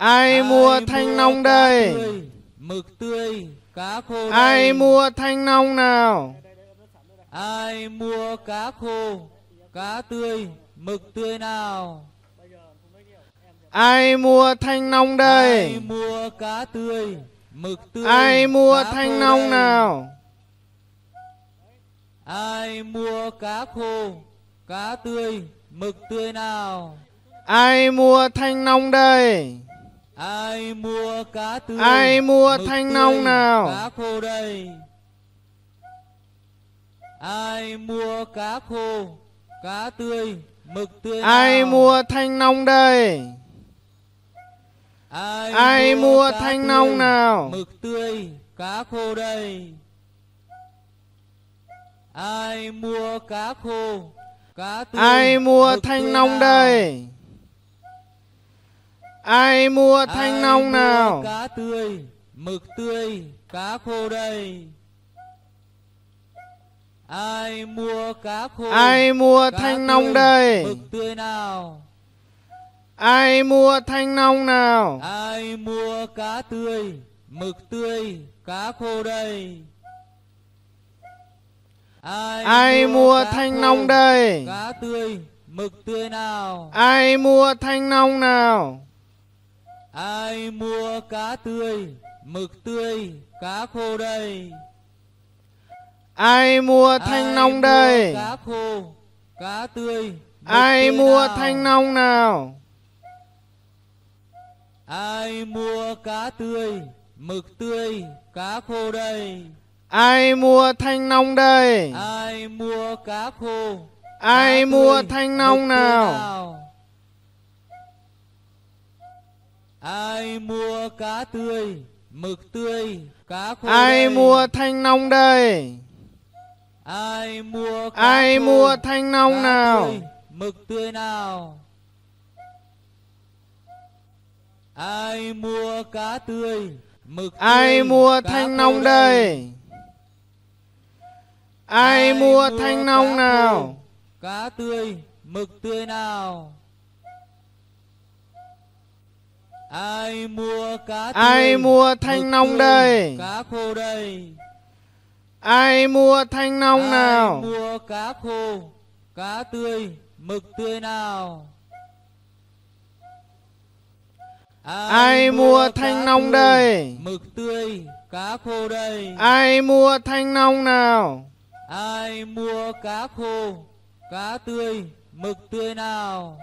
Ai, mua thanh long đây? mực tươi, cá khô. Ai mua thanh long nào? Ai mua cá khô, cá tươi, mực tươi nào? Ai mua thanh long đây? Ai mua cá tươi, mực tươi. Ai mua thanh long nào? Ai mua cá khô, cá tươi, mực tươi nào? Ai mua thanh long đây? ai mua cá tươi ai mua thanh long nào cá khô đây ai mua cá khô cá tươi mực tươi ai nào? mua thanh long đây ai, ai mua, mua thanh long nào mực tươi cá khô đây ai mua cá khô cá tươi ai mua thanh long đây Ai mua thanh Ai long mua nào? Cá tươi, mực tươi, cá khô đây. Ai mua cá khô? Ai mua thanh long đây? Mực tươi nào? Ai mua thanh long nào? Ai mua cá tươi, mực tươi, cá khô đây? Ai, Ai mua, mua thanh long đây? Cá tươi, mực tươi nào? Ai mua thanh long nào? ai mua cá tươi, mực tươi, cá khô đây. Ai mua thanh Ai nong mua đây? Cá khô, cá tươi. Ai tươi mua nào? thanh long nào? Ai mua cá tươi, mực tươi, cá khô đây? Ai mua thanh long đây? Ai mua cá khô? Ai mua thanh long nào? nào? ai mua cá tươi mực tươi cá khô ai đây. mua thanh long đây ai mua cá ai khô, mua thanh long cá nào tươi, mực tươi nào ai mua cá tươi mực tươi, ai mua thanh long đây, đây. Ai, ai mua thanh long nào cá tươi mực tươi nào ai mua cá ai mua thanh nong đây cá khô đây ai mua thanh nong ai nào mua cá khô cá tươi mực tươi nào ai, ai mua thanh nong tươi, đây mực tươi cá khô đây ai mua thanh nong nào ai mua cá khô cá tươi mực tươi nào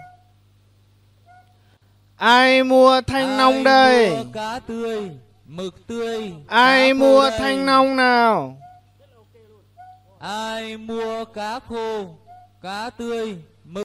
Ai mua thanh Ai nông đây? Mua cá tươi, mực tươi. Ai mua đây? thanh nông nào? Ai mua cá khô, cá tươi,